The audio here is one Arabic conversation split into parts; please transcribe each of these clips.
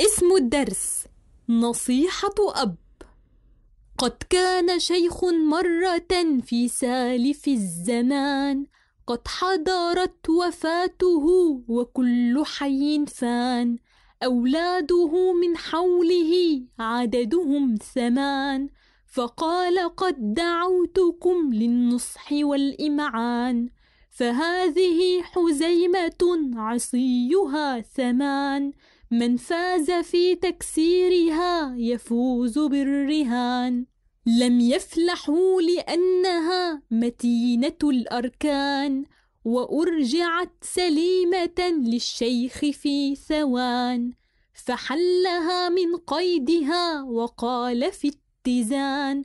اسم الدرس نصيحة أب قد كان شيخ مرة في سالف الزمان قد حضرت وفاته وكل حي فان أولاده من حوله عددهم ثمان فقال قد دعوتكم للنصح والإمعان فهذه حزيمة عصيها ثمان من فاز في تكسيرها يفوز بالرهان لم يفلحوا لأنها متينة الأركان وأرجعت سليمة للشيخ في ثوان فحلها من قيدها وقال في اتزان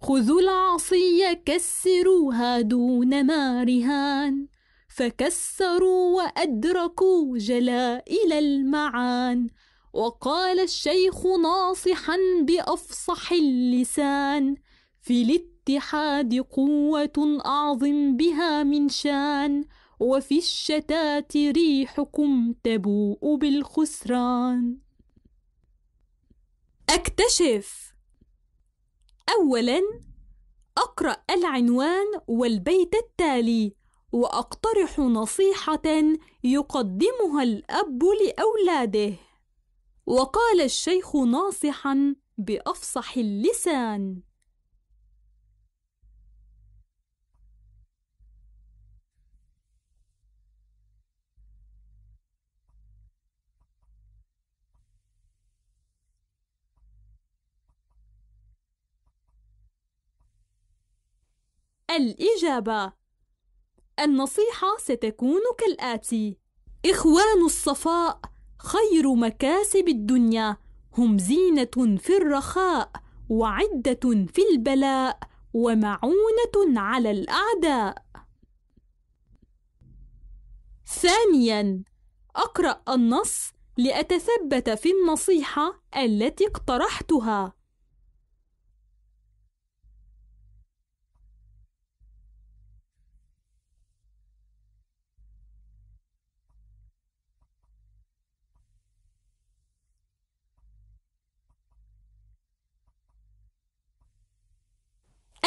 خذوا العصي كسروها دون ما رهان فكسروا وأدركوا جلائل المعان وقال الشيخ ناصحا بأفصح اللسان في الاتحاد قوة أعظم بها من شان وفي الشتات ريحكم تبوء بالخسران اكتشف اولا اقرا العنوان والبيت التالي واقترح نصيحه يقدمها الاب لاولاده وقال الشيخ ناصحا بافصح اللسان الإجابة النصيحة ستكون كالآتي: إخوان الصفاء خير مكاسب الدنيا، هم زينة في الرخاء، وعدة في البلاء، ومعونة على الأعداء. ثانيًا، أقرأ النص لأتثبت في النصيحة التي اقترحتها.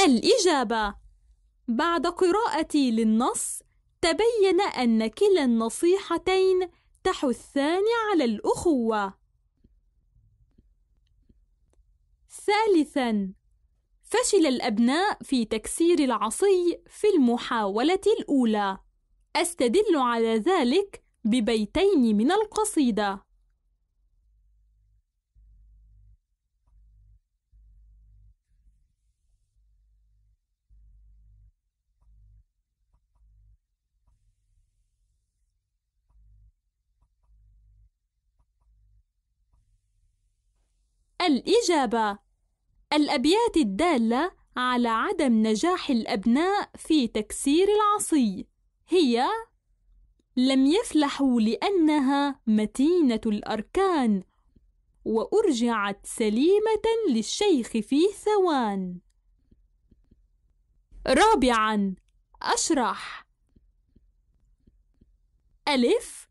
الإجابة بعد قراءتي للنص تبين أن كلا النصيحتين تحثان على الأخوة ثالثاً فشل الأبناء في تكسير العصي في المحاولة الأولى أستدل على ذلك ببيتين من القصيدة الإجابة الأبيات الدالة على عدم نجاح الأبناء في تكسير العصي هي لم يفلحوا لأنها متينة الأركان وأرجعت سليمة للشيخ في ثوان رابعا أشرح ألف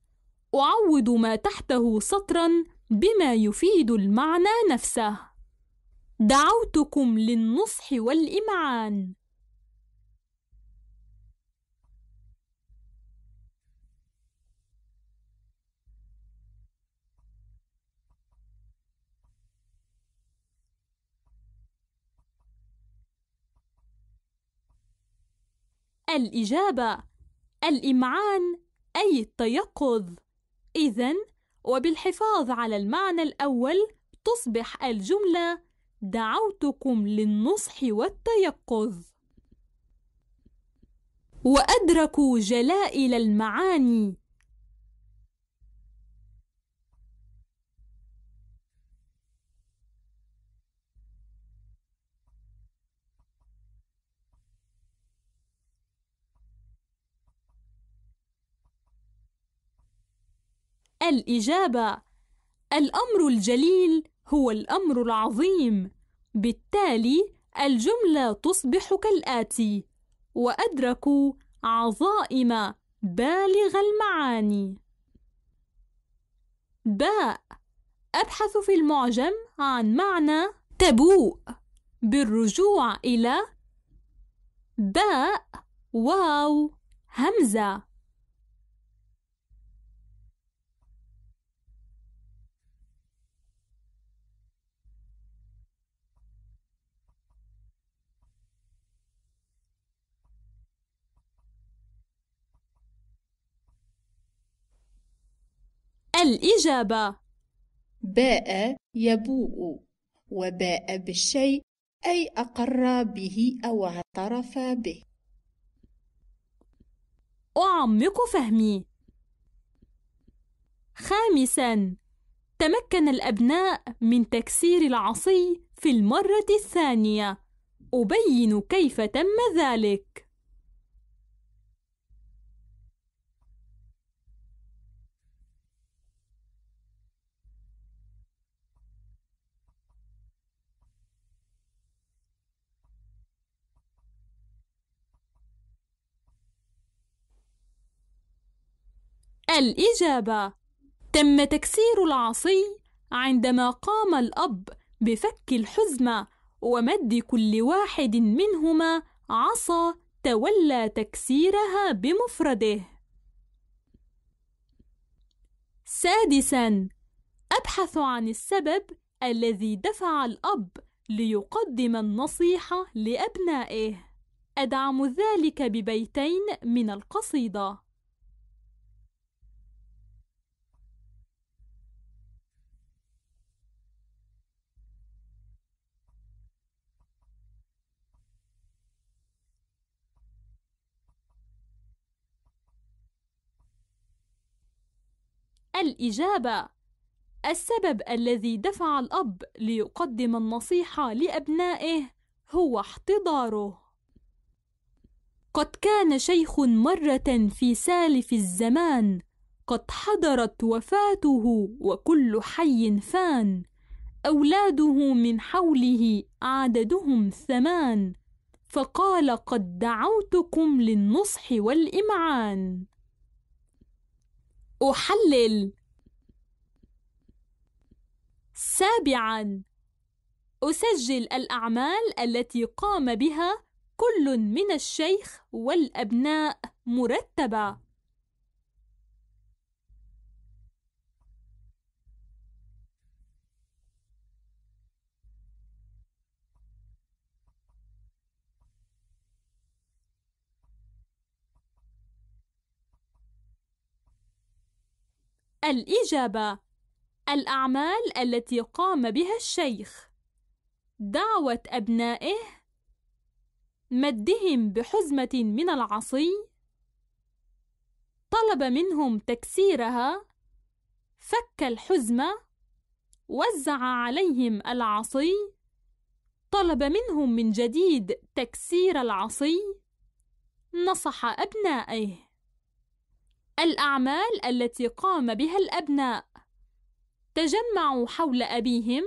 أعوض ما تحته سطرا بما يفيد المعنى نفسه دعوتكم للنصح والإمعان الإجابة الإمعان أي التيقظ إذن وبالحفاظ على المعنى الأول تصبح الجملة دعوتكم للنصح والتيقظ وأدركوا جلائل المعاني الإجابة الأمر الجليل هو الأمر العظيم بالتالي الجملة تصبح كالآتي وأدركوا عظائم بالغ المعاني باء أبحث في المعجم عن معنى تبوء بالرجوع إلى باء واو همزة الإجابة باء يبوء وباء بالشيء أي أقر به أو اعترف به أعمق فهمي خامساً تمكن الأبناء من تكسير العصي في المرة الثانية أبين كيف تم ذلك الإجابة تم تكسير العصي عندما قام الأب بفك الحزمة ومد كل واحد منهما عصا تولى تكسيرها بمفرده سادسا أبحث عن السبب الذي دفع الأب ليقدم النصيحة لأبنائه أدعم ذلك ببيتين من القصيدة الإجابة السبب الذي دفع الأب ليقدم النصيحة لأبنائه هو احتضاره قد كان شيخ مرة في سالف الزمان قد حضرت وفاته وكل حي فان أولاده من حوله عددهم ثمان فقال قد دعوتكم للنصح والإمعان أحلل سابعا أسجل الأعمال التي قام بها كل من الشيخ والأبناء مرتبة الإجابة الأعمال التي قام بها الشيخ دعوة أبنائه مدهم بحزمة من العصي طلب منهم تكسيرها فك الحزمة وزع عليهم العصي طلب منهم من جديد تكسير العصي نصح أبنائه الأعمال التي قام بها الأبناء تجمعوا حول أبيهم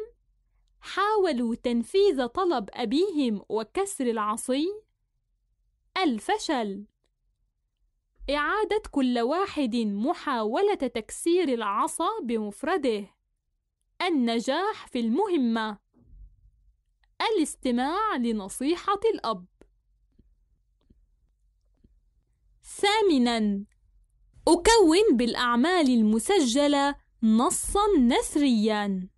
حاولوا تنفيذ طلب أبيهم وكسر العصي الفشل إعادة كل واحد محاولة تكسير العصا بمفرده النجاح في المهمة الاستماع لنصيحة الأب ثامناً أكون بالأعمال المسجلة نصًا نثريًا.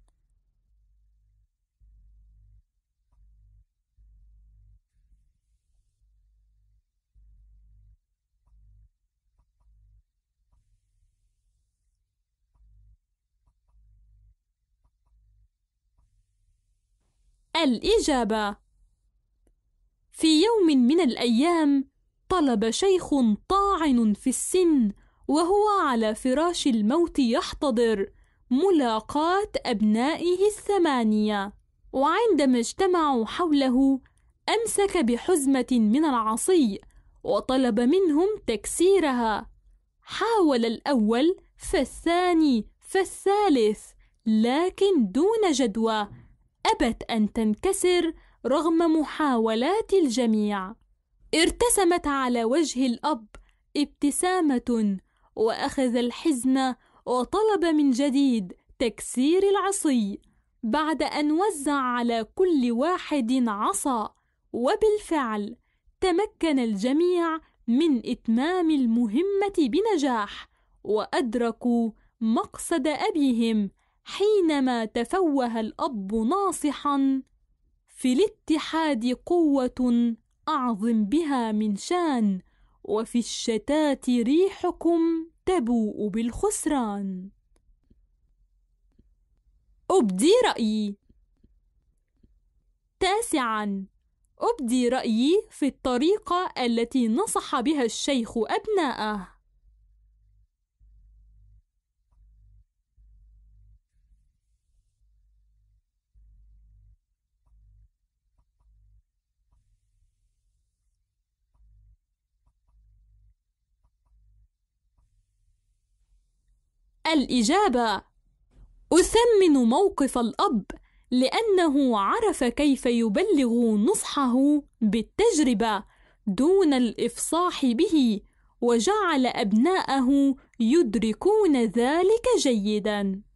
الإجابة في يوم من الأيام طلب شيخ طاعن في السن وهو على فراش الموت يحتضر ملاقاة أبنائه الثمانية وعندما اجتمعوا حوله أمسك بحزمة من العصي وطلب منهم تكسيرها حاول الأول فالثاني فالثالث لكن دون جدوى أبت أن تنكسر رغم محاولات الجميع ارتسمت على وجه الأب ابتسامة واخذ الحزن وطلب من جديد تكسير العصي بعد ان وزع على كل واحد عصا وبالفعل تمكن الجميع من اتمام المهمه بنجاح وادركوا مقصد ابيهم حينما تفوه الاب ناصحا في الاتحاد قوه اعظم بها من شان وفي الشتات ريحكم تبوء بالخسران أبدي رأيي تاسعا أبدي رأيي في الطريقة التي نصح بها الشيخ أبناءه الإجابة أثمن موقف الأب لأنه عرف كيف يبلغ نصحه بالتجربة دون الإفصاح به وجعل أبناءه يدركون ذلك جيداً